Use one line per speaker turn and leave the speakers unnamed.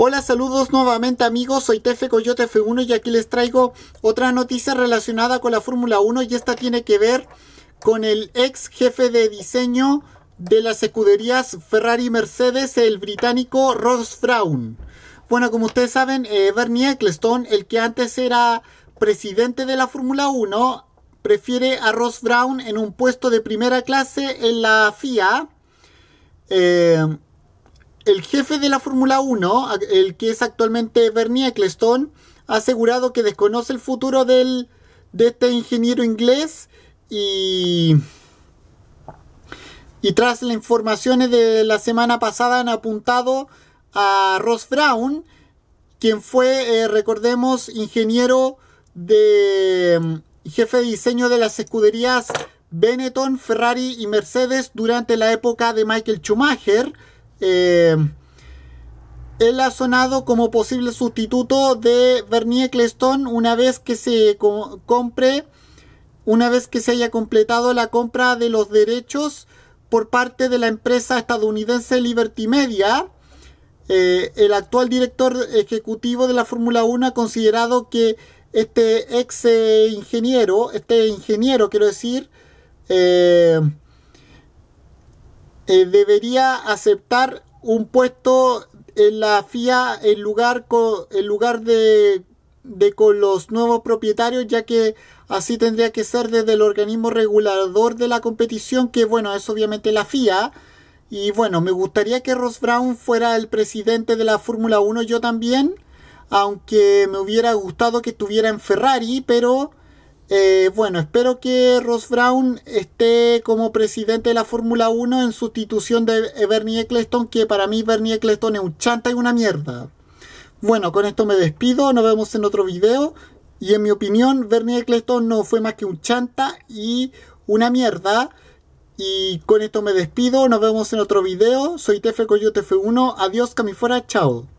Hola, saludos nuevamente amigos, soy Tefe Coyote F1 y aquí les traigo otra noticia relacionada con la Fórmula 1 y esta tiene que ver con el ex jefe de diseño de las escuderías Ferrari y Mercedes, el británico Ross Brown. Bueno, como ustedes saben, eh, Bernie Ecclestone, el que antes era presidente de la Fórmula 1, prefiere a Ross Brown en un puesto de primera clase en la FIA. Eh, el jefe de la Fórmula 1, el que es actualmente Bernie Ecclestone, ha asegurado que desconoce el futuro de este ingeniero inglés y, y tras las informaciones de la semana pasada han apuntado a Ross Brown, quien fue, eh, recordemos, ingeniero de mm, jefe de diseño de las escuderías Benetton, Ferrari y Mercedes durante la época de Michael Schumacher. Eh, él ha sonado como posible sustituto de Bernie Ecclestone una vez que se compre, una vez que se haya completado la compra de los derechos por parte de la empresa estadounidense Liberty Media. Eh, el actual director ejecutivo de la Fórmula 1 ha considerado que este ex eh, ingeniero, este ingeniero quiero decir, eh, eh, debería aceptar un puesto en la FIA en lugar, en lugar de, de con los nuevos propietarios, ya que así tendría que ser desde el organismo regulador de la competición, que bueno, es obviamente la FIA. Y bueno, me gustaría que Ross Brown fuera el presidente de la Fórmula 1 yo también, aunque me hubiera gustado que estuviera en Ferrari, pero eh, bueno, espero que Ross Brown esté como presidente de la Fórmula 1 en sustitución de Bernie Eccleston, que para mí Bernie Eccleston es un chanta y una mierda. Bueno, con esto me despido, nos vemos en otro video. Y en mi opinión, Bernie Eccleston no fue más que un chanta y una mierda. Y con esto me despido, nos vemos en otro video. Soy Tefe Coyote F1, adiós, fuera, chao.